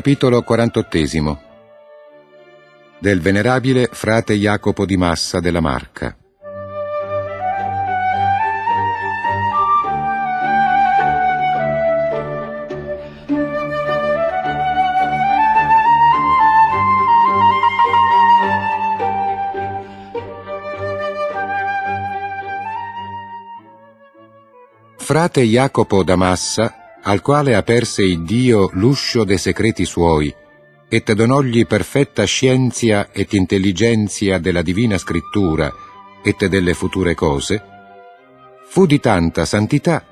Capitolo 48 Del venerabile frate Jacopo di Massa della Marca. Frate Jacopo da Massa al quale aperse il Dio l'uscio dei secreti suoi, e te donogli perfetta scienza et intelligenzia della divina scrittura et delle future cose, fu di tanta santità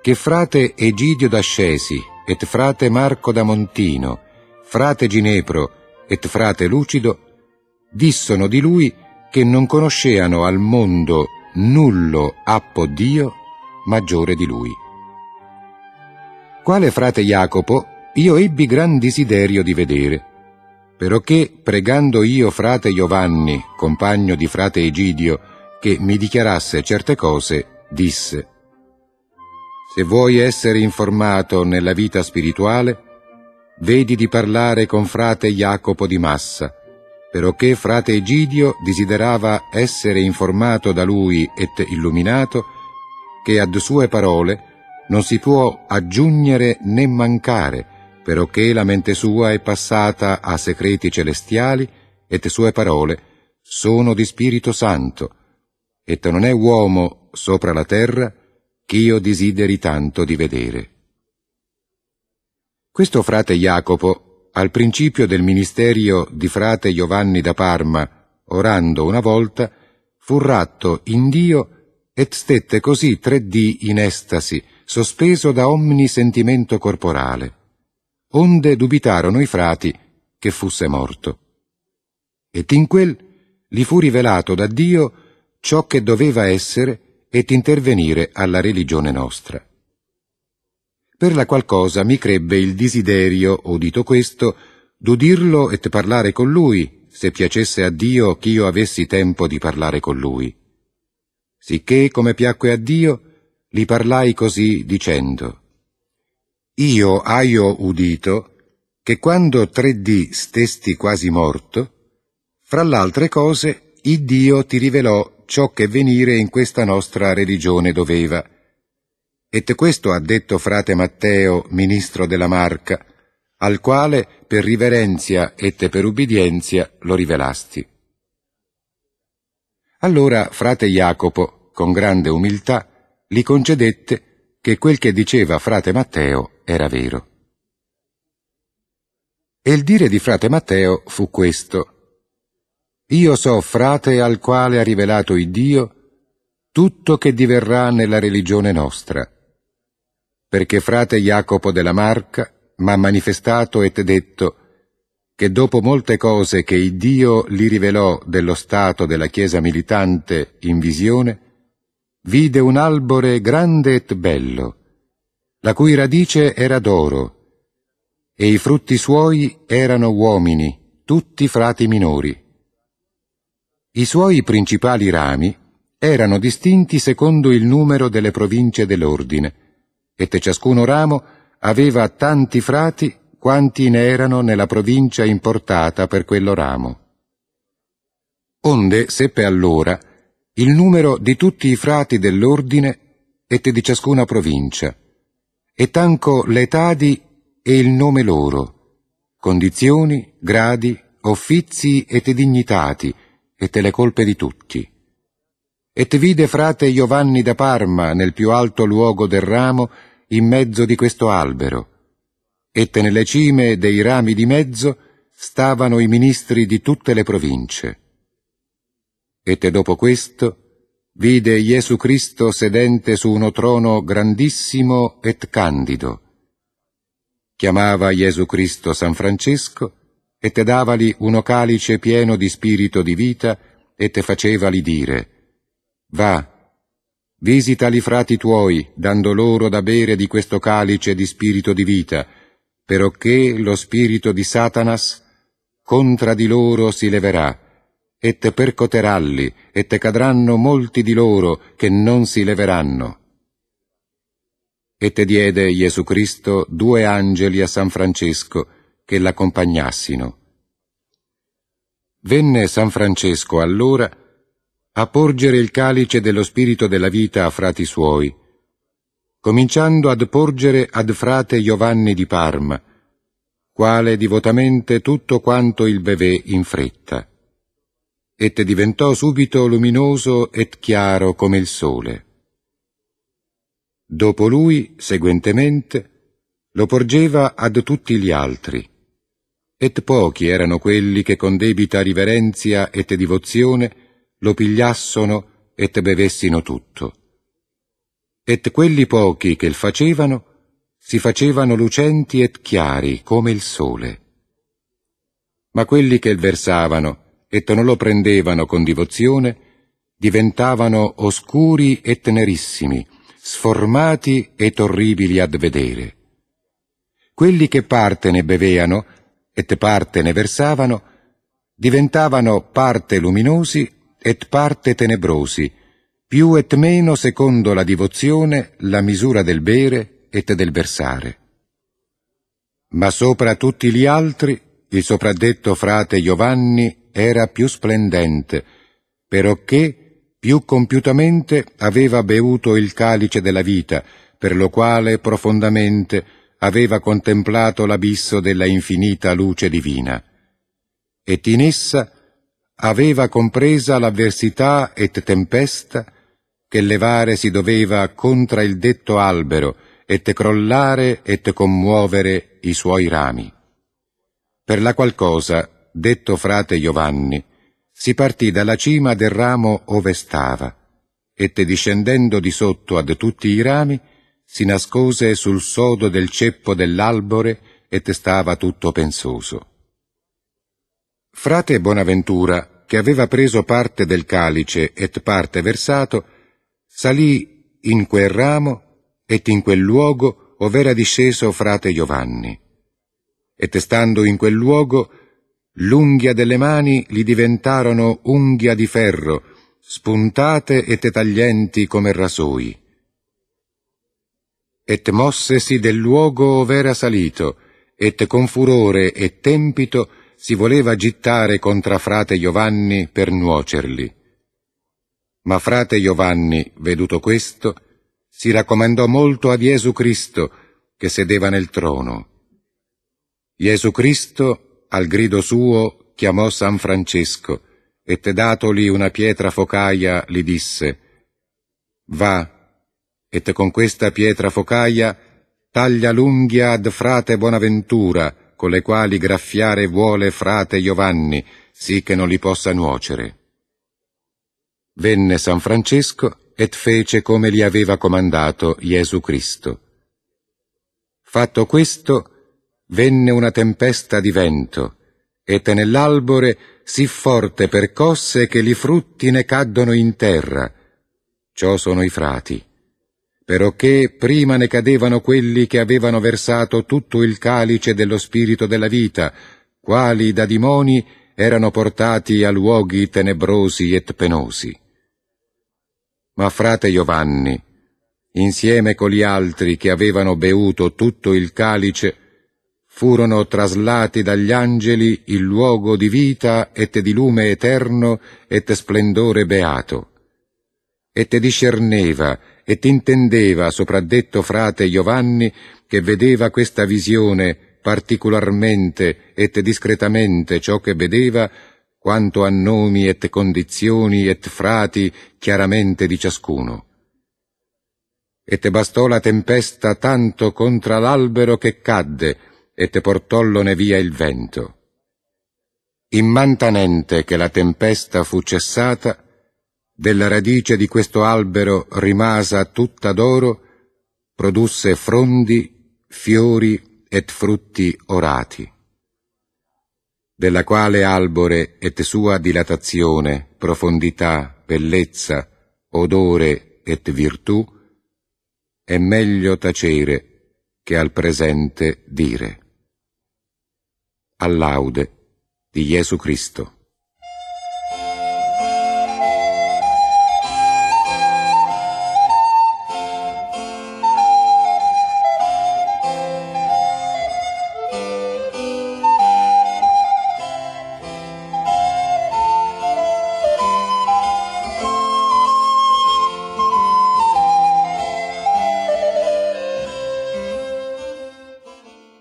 che frate Egidio d'Ascesi et frate Marco da Montino, frate Ginepro et frate Lucido, dissono di lui che non conosceano al mondo nullo appo Dio maggiore di lui quale frate Jacopo io ebbi gran desiderio di vedere. Perché, pregando io frate Giovanni, compagno di frate Egidio, che mi dichiarasse certe cose, disse, Se vuoi essere informato nella vita spirituale, vedi di parlare con frate Jacopo di Massa, perché frate Egidio desiderava essere informato da lui et illuminato, che ad sue parole non si può aggiungere né mancare, perché la mente sua è passata a secreti celestiali e te sue parole sono di Spirito Santo, e te non è uomo sopra la terra ch'io desideri tanto di vedere. Questo frate Jacopo, al principio del ministerio di frate Giovanni da Parma, orando una volta, fu ratto in Dio e stette così tre dì in estasi, sospeso da ogni sentimento corporale, onde dubitarono i frati che fosse morto. E in quel gli fu rivelato da Dio ciò che doveva essere ed intervenire alla religione nostra. Per la qual mi crebbe il desiderio, udito questo, d'udirlo et parlare con lui, se piacesse a Dio ch'io avessi tempo di parlare con lui. Sicché, come piacque a Dio, li parlai così dicendo, Io aio udito che quando tre dì stesti quasi morto, fra l'altre cose, il Dio ti rivelò ciò che venire in questa nostra religione doveva. Et questo ha detto frate Matteo, ministro della Marca, al quale per riverenzia et per ubbidienzia lo rivelasti. Allora frate Jacopo, con grande umiltà, gli concedette che quel che diceva frate Matteo era vero. E il dire di frate Matteo fu questo. Io so frate al quale ha rivelato il Dio tutto che diverrà nella religione nostra. Perché frate Jacopo della Marca m'ha manifestato e t'è detto che dopo molte cose che il Dio gli rivelò dello stato della Chiesa militante in visione, vide un albore grande e bello, la cui radice era d'oro, e i frutti suoi erano uomini, tutti frati minori. I suoi principali rami erano distinti secondo il numero delle province dell'ordine, e ciascuno ramo aveva tanti frati quanti ne erano nella provincia importata per quello ramo. Onde seppe allora il numero di tutti i frati dell'ordine e di ciascuna provincia, e tanco l'etadi e il nome loro, condizioni, gradi, offizi et dignitati, et le colpe di tutti. E te vide frate Giovanni da Parma nel più alto luogo del ramo, in mezzo di questo albero, et nelle cime dei rami di mezzo stavano i ministri di tutte le province ed dopo questo vide Gesù Cristo sedente su uno trono grandissimo et candido. Chiamava Gesù Cristo San Francesco e te davali uno calice pieno di spirito di vita e te facevali dire Va, visita i frati tuoi, dando loro da bere di questo calice di spirito di vita, perocché lo spirito di Satanas contra di loro si leverà e te percoteralli, e te cadranno molti di loro che non si leveranno. E te diede Gesù Cristo due angeli a San Francesco che l'accompagnassino. Venne San Francesco allora a porgere il calice dello spirito della vita a frati suoi, cominciando ad porgere ad frate Giovanni di Parma, quale divotamente tutto quanto il bevè in fretta et diventò subito luminoso et chiaro come il sole. Dopo lui, seguentemente, lo porgeva ad tutti gli altri, et pochi erano quelli che con debita riverenzia et divozione lo pigliassono et bevessino tutto. Et quelli pochi che il facevano, si facevano lucenti et chiari come il sole. Ma quelli che il versavano, e non lo prendevano con divozione, diventavano oscuri e tenerissimi, sformati e orribili ad vedere. Quelli che parte ne beveano et parte ne versavano, diventavano parte luminosi et parte tenebrosi, più et meno secondo la divozione, la misura del bere et del versare. Ma sopra tutti gli altri, il sopradetto frate Giovanni era più splendente, perocché più compiutamente aveva bevuto il calice della vita, per lo quale profondamente aveva contemplato l'abisso della infinita luce divina. E in essa aveva compresa l'avversità et tempesta che levare si doveva contra il detto albero, et crollare et commuovere i suoi rami. Per la qual cosa detto frate Giovanni, si partì dalla cima del ramo ove stava, e te discendendo di sotto ad tutti i rami, si nascose sul sodo del ceppo dell'albore e te stava tutto pensoso. Frate Bonaventura, che aveva preso parte del calice et parte versato, salì in quel ramo et in quel luogo ov'era disceso frate Giovanni. E stando in quel luogo L'unghia delle mani gli diventarono unghia di ferro, spuntate e tetaglienti come rasoi. Et mossesi del luogo ov'era salito, et con furore e tempito si voleva gittare contra frate Giovanni per nuocerli. Ma frate Giovanni, veduto questo, si raccomandò molto a Gesù Cristo, che sedeva nel trono. Gesù Cristo al grido suo chiamò San Francesco e datoli una pietra focaia gli disse Va, et con questa pietra focaia taglia l'unghia ad frate Bonaventura, con le quali graffiare vuole frate Giovanni, sì che non li possa nuocere. Venne San Francesco et fece come gli aveva comandato Gesù Cristo. Fatto questo, venne una tempesta di vento, e nell'albore sì forte percosse che li frutti ne caddono in terra. Ciò sono i frati. Peroché prima ne cadevano quelli che avevano versato tutto il calice dello spirito della vita, quali da dimoni erano portati a luoghi tenebrosi et penosi. Ma frate Giovanni, insieme con gli altri che avevano beuto tutto il calice, furono traslati dagli angeli il luogo di vita et di lume eterno et splendore beato. E te discerneva et intendeva sopradetto frate Giovanni che vedeva questa visione particolarmente et discretamente ciò che vedeva quanto a nomi et condizioni et frati chiaramente di ciascuno e te bastò la tempesta tanto contra l'albero che cadde, e te portollone via il vento. Immantanente che la tempesta fu cessata, della radice di questo albero rimasa tutta d'oro, produsse frondi, fiori et frutti orati, della quale albore et sua dilatazione, profondità, bellezza, odore et virtù, è meglio tacere che al presente dire all'aude di Gesù Cristo.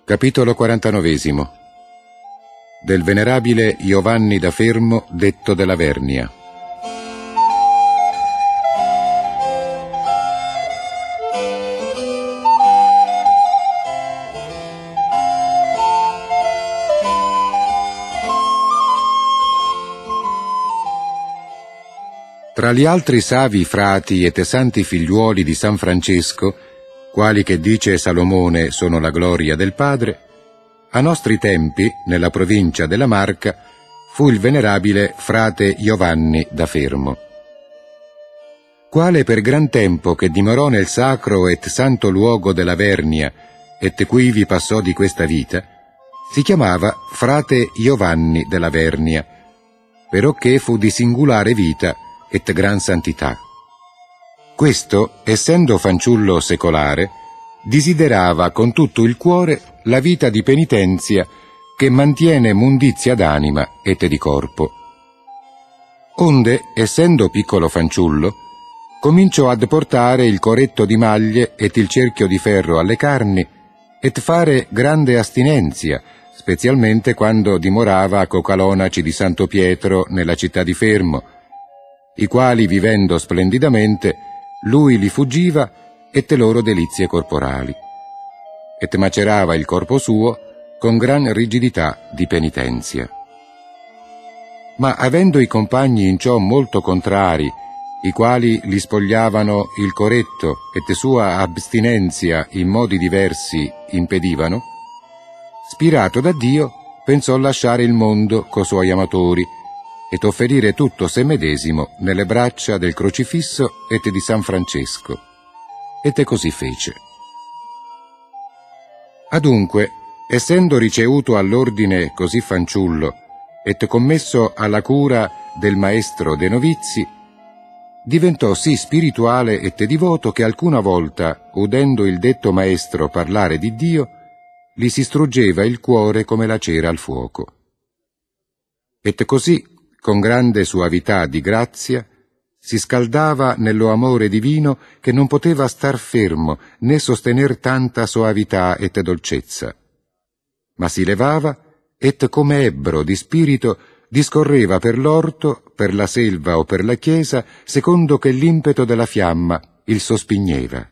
Capitolo 49 del venerabile Giovanni da Fermo, detto della Vernia. Tra gli altri savi frati e tesanti figliuoli di San Francesco, quali che dice Salomone sono la gloria del Padre, a nostri tempi, nella provincia della Marca, fu il venerabile frate Giovanni da Fermo. Quale per gran tempo che dimorò nel sacro et santo luogo della Vernia, et quivi passò di questa vita, si chiamava frate Giovanni della Vernia, però che fu di singolare vita et gran santità. Questo, essendo fanciullo secolare, desiderava con tutto il cuore la vita di penitenzia che mantiene mundizia d'anima e te di corpo. Onde, essendo piccolo fanciullo, cominciò ad portare il coretto di maglie et il cerchio di ferro alle carni et fare grande astinenzia, specialmente quando dimorava a Cocalonaci di Santo Pietro nella città di Fermo, i quali vivendo splendidamente, lui li fuggiva e te loro delizie corporali. Et macerava il corpo suo con gran rigidità di penitenzia. Ma avendo i compagni in ciò molto contrari, i quali li spogliavano il coretto et sua abstinenzia in modi diversi impedivano, spirato da Dio pensò lasciare il mondo co suoi amatori ed offerire tutto se medesimo nelle braccia del crocifisso et di San Francesco ed è così fece. Adunque, essendo ricevuto all'ordine così fanciullo, et commesso alla cura del maestro de novizi, diventò sì spirituale et divoto che alcuna volta, udendo il detto maestro parlare di Dio, gli si struggeva il cuore come la cera al fuoco. Et così, con grande suavità di grazia, si scaldava nello amore divino che non poteva star fermo né sostener tanta soavità et dolcezza. Ma si levava et come ebbro di spirito discorreva per l'orto, per la selva o per la chiesa, secondo che l'impeto della fiamma il sospigneva.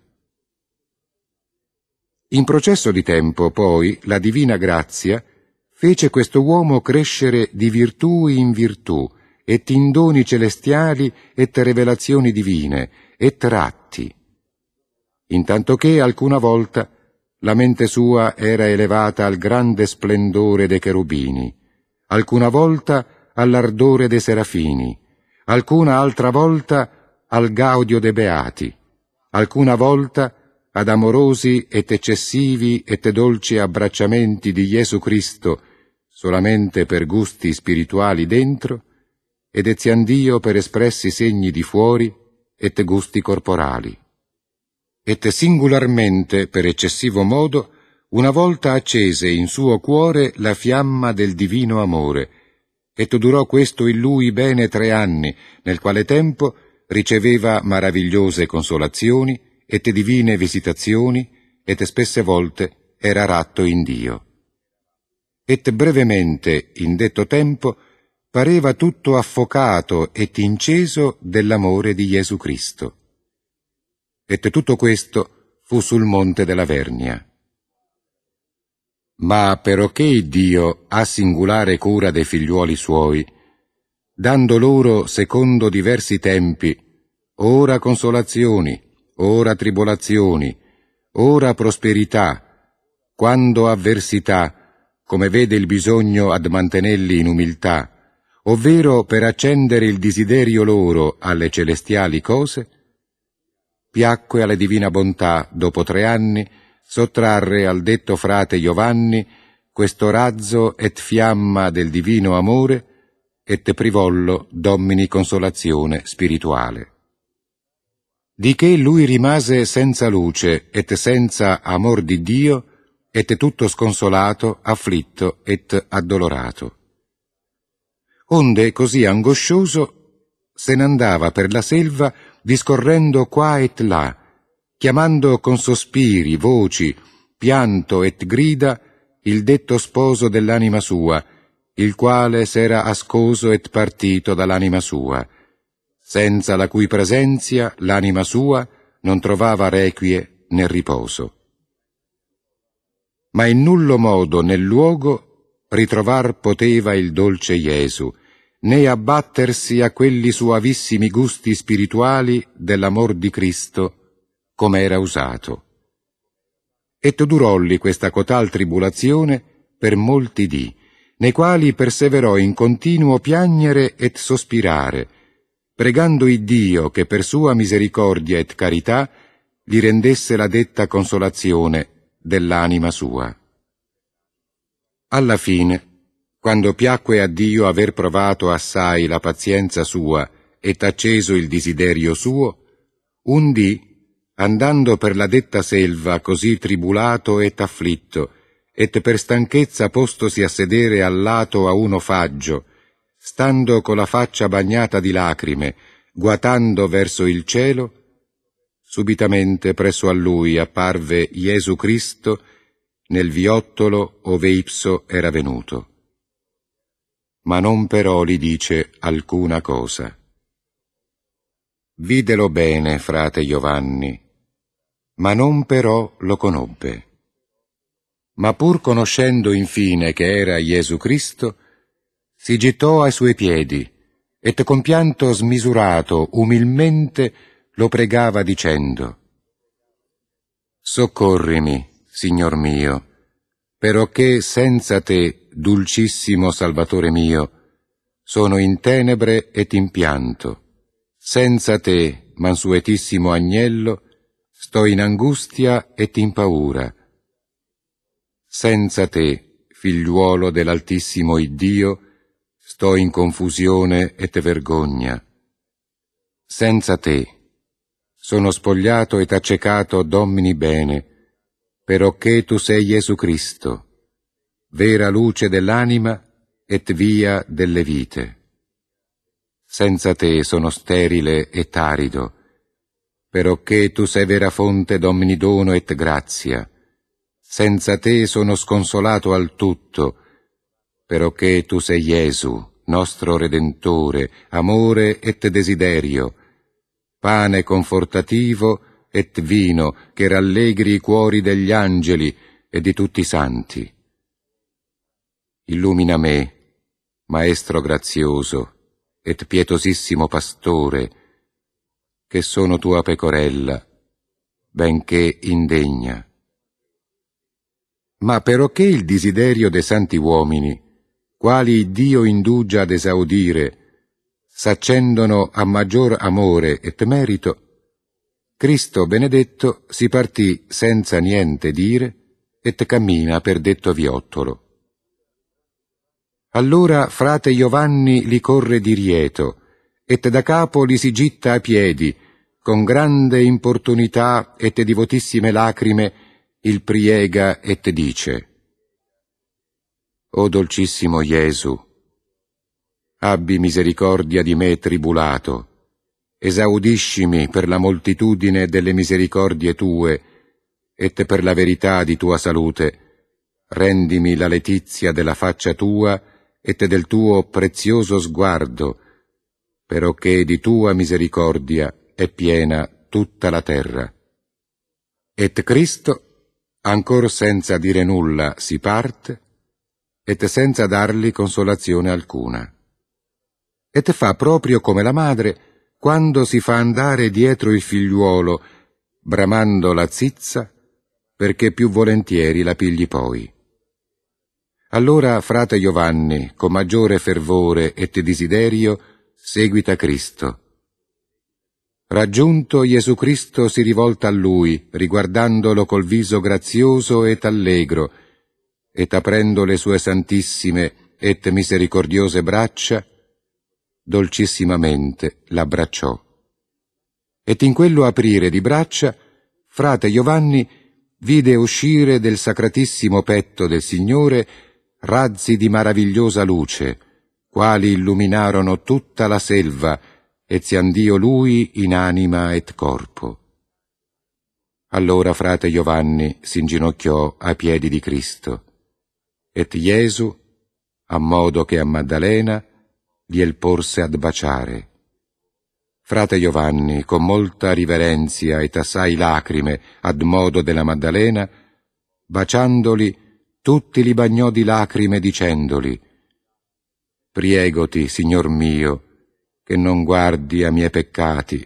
In processo di tempo, poi, la divina grazia fece questo uomo crescere di virtù in virtù, et indoni celestiali et rivelazioni divine et ratti. Intanto che alcuna volta la mente sua era elevata al grande splendore dei cherubini, alcuna volta all'ardore dei serafini, alcuna altra volta al gaudio dei beati, alcuna volta ad amorosi ed eccessivi ed dolci abbracciamenti di Gesù Cristo, solamente per gusti spirituali dentro, ed eziandio per espressi segni di fuori et gusti corporali. Et singolarmente, per eccessivo modo, una volta accese in suo cuore la fiamma del divino amore, et durò questo in lui bene tre anni, nel quale tempo riceveva maravigliose consolazioni, et divine visitazioni, et spesse volte era ratto in Dio. Et brevemente, in detto tempo, pareva tutto affocato e tinceso dell'amore di Gesù Cristo. Et tutto questo fu sul monte della Vernia. Ma perocché Dio ha singolare cura dei figliuoli suoi, dando loro, secondo diversi tempi, ora consolazioni, ora tribolazioni, ora prosperità, quando avversità, come vede il bisogno ad mantenerli in umiltà, ovvero per accendere il desiderio loro alle celestiali cose, piacque alla divina bontà, dopo tre anni, sottrarre al detto frate Giovanni questo razzo et fiamma del divino amore et privollo domini consolazione spirituale. Di che lui rimase senza luce et senza amor di Dio et tutto sconsolato, afflitto et addolorato onde così angoscioso se n'andava per la selva discorrendo qua et là, chiamando con sospiri, voci, pianto et grida il detto sposo dell'anima sua, il quale s'era ascoso et partito dall'anima sua, senza la cui presenza l'anima sua non trovava requie né riposo. Ma in nullo modo nel luogo ritrovar poteva il dolce Gesù, né abbattersi a quelli suavissimi gusti spirituali dell'amor di Cristo, come era usato. E durolli questa cotal tribulazione per molti dì, nei quali perseverò in continuo piagnere et sospirare, pregando il Dio che per sua misericordia et carità gli rendesse la detta consolazione dell'anima sua. Alla fine, quando piacque a Dio aver provato assai la pazienza sua ed acceso il desiderio suo, un dì, andando per la detta selva così tribulato et afflitto, et per stanchezza postosi a sedere al lato a uno faggio, stando con la faccia bagnata di lacrime, guatando verso il cielo, subitamente presso a lui apparve Gesù Cristo nel viottolo ove Ipso era venuto. Ma non però gli dice alcuna cosa. Videlo bene, frate Giovanni, ma non però lo conobbe. Ma pur conoscendo infine che era Gesù Cristo, si gettò ai suoi piedi e con pianto smisurato, umilmente, lo pregava dicendo Soccorrimi, Signor mio, perché senza te, dulcissimo Salvatore mio, sono in tenebre e t'impianto. Senza te, mansuetissimo agnello, sto in angustia e t'impaura. Senza te, figliuolo dell'Altissimo Iddio, sto in confusione e te vergogna. Senza te, sono spogliato e t'accecato, domini bene, perocché tu sei Gesù Cristo, vera luce dell'anima et via delle vite. Senza te sono sterile e tarido, perocché tu sei vera fonte d'omni dono et grazia. Senza te sono sconsolato al tutto, perocché tu sei Gesù, nostro Redentore, amore et desiderio, pane confortativo e et vino che rallegri i cuori degli angeli e di tutti i santi. Illumina me, Maestro grazioso et pietosissimo pastore, che sono tua pecorella, benché indegna. Ma perocché il desiderio dei santi uomini, quali Dio indugia ad esaudire, s'accendono a maggior amore et merito, Cristo benedetto si partì senza niente dire et cammina per detto viottolo. Allora frate Giovanni li corre di rieto, et da capo li si gitta a piedi, con grande importunità et divotissime lacrime, il priega et dice, O dolcissimo Gesù, abbi misericordia di me tribulato, esaudiscimi per la moltitudine delle misericordie tue, et per la verità di tua salute, rendimi la letizia della faccia tua et del tuo prezioso sguardo, perocché di tua misericordia è piena tutta la terra. Et Cristo, ancor senza dire nulla, si parte, et senza dargli consolazione alcuna. Et fa proprio come la madre, quando si fa andare dietro il figliuolo, bramando la zizza, perché più volentieri la pigli poi. Allora, frate Giovanni, con maggiore fervore e te desiderio, seguita Cristo. Raggiunto Gesù Cristo si rivolta a lui, riguardandolo col viso grazioso et allegro, ed aprendo le sue santissime et misericordiose braccia, dolcissimamente l'abbracciò. Ed in quello aprire di braccia, frate Giovanni vide uscire del sacratissimo petto del Signore razzi di maravigliosa luce, quali illuminarono tutta la selva, e ziandio lui in anima et corpo. Allora frate Giovanni s'inginocchiò ai piedi di Cristo, et Gesù, a modo che a Maddalena, gliel porse ad baciare. Frate Giovanni, con molta riverenzia e tassai lacrime ad modo della Maddalena, baciandoli, tutti li bagnò di lacrime dicendoli Priegoti, Signor mio, che non guardi a miei peccati,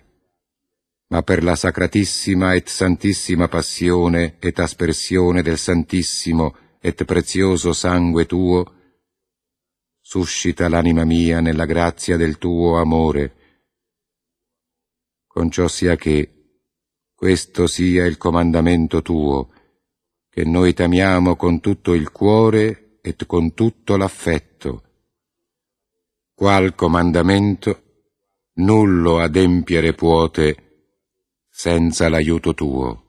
ma per la sacratissima et santissima passione et aspersione del Santissimo et prezioso sangue tuo, suscita l'anima mia nella grazia del tuo amore. Con ciò sia che questo sia il comandamento tuo, che noi t'amiamo con tutto il cuore e con tutto l'affetto. Qual comandamento nullo adempiere puote senza l'aiuto tuo.